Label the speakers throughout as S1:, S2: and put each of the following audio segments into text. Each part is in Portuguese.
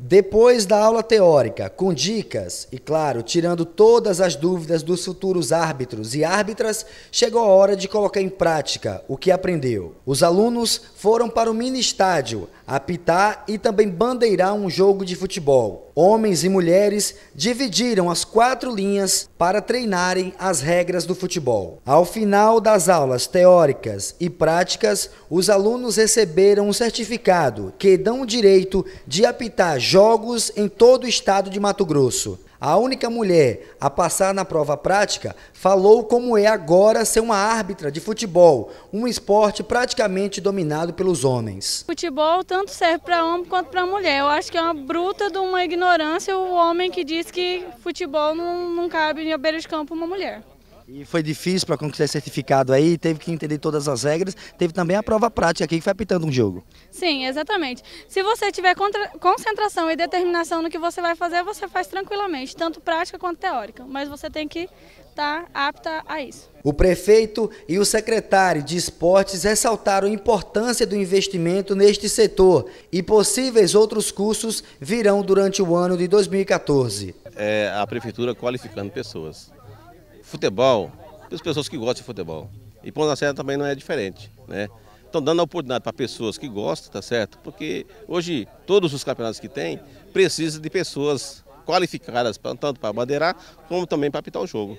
S1: Depois da aula teórica, com dicas e, claro, tirando todas as dúvidas dos futuros árbitros e árbitras, chegou a hora de colocar em prática o que aprendeu. Os alunos foram para o mini estádio apitar e também bandeirar um jogo de futebol. Homens e mulheres dividiram as quatro linhas para treinarem as regras do futebol. Ao final das aulas teóricas e práticas, os alunos receberam um certificado que dão o direito de apitar jogos em todo o estado de Mato Grosso. A única mulher a passar na prova prática falou como é agora ser uma árbitra de futebol, um esporte praticamente dominado pelos homens.
S2: Futebol tanto serve para homem quanto para mulher. Eu acho que é uma bruta de uma ignorância o homem que diz que futebol não, não cabe na beira de campo uma mulher.
S1: E foi difícil para conquistar certificado aí, teve que entender todas as regras, teve também a prova prática aqui que foi apitando um jogo.
S2: Sim, exatamente. Se você tiver concentração e determinação no que você vai fazer, você faz tranquilamente, tanto prática quanto teórica, mas você tem que estar tá apta a isso.
S1: O prefeito e o secretário de esportes ressaltaram a importância do investimento neste setor e possíveis outros cursos virão durante o ano de 2014.
S3: É a prefeitura qualificando pessoas futebol pelas as pessoas que gostam de futebol. E Ponta da Serra também não é diferente, né? Estão dando a oportunidade para pessoas que gostam, tá certo? Porque hoje todos os campeonatos que tem precisam de pessoas qualificadas, tanto para bandeirar como também para apitar o jogo.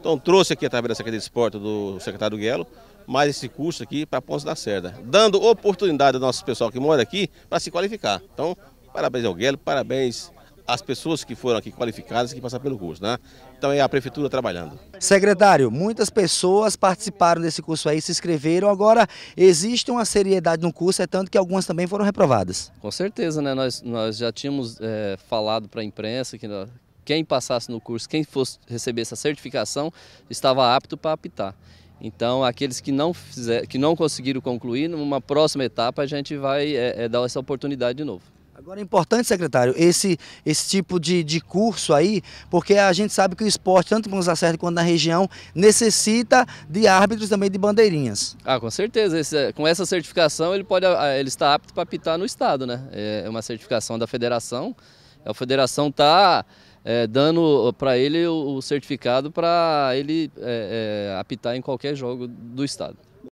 S3: Então trouxe aqui através da Secretaria de Esporte do secretário Guelo mais esse curso aqui para Pontos da Serra, dando oportunidade ao nosso pessoal que mora aqui para se qualificar. Então, parabéns ao Guelo, parabéns as pessoas que foram aqui qualificadas que passar pelo curso, né? Então é a prefeitura trabalhando.
S1: Secretário, muitas pessoas participaram desse curso aí, se inscreveram. Agora existe uma seriedade no curso, é tanto que algumas também foram reprovadas.
S4: Com certeza, né? Nós, nós já tínhamos é, falado para a imprensa que nós, quem passasse no curso, quem fosse receber essa certificação, estava apto para apitar. Então, aqueles que não, fizer, que não conseguiram concluir, numa próxima etapa a gente vai é, é, dar essa oportunidade de novo.
S1: Agora é importante, secretário, esse, esse tipo de, de curso aí, porque a gente sabe que o esporte, tanto em Bons Acertos quanto na região, necessita de árbitros também de bandeirinhas.
S4: Ah, com certeza. Esse, é, com essa certificação ele, pode, ah, ele está apto para apitar no Estado, né? É uma certificação da federação. A federação está é, dando para ele o, o certificado para ele é, é, apitar em qualquer jogo do Estado.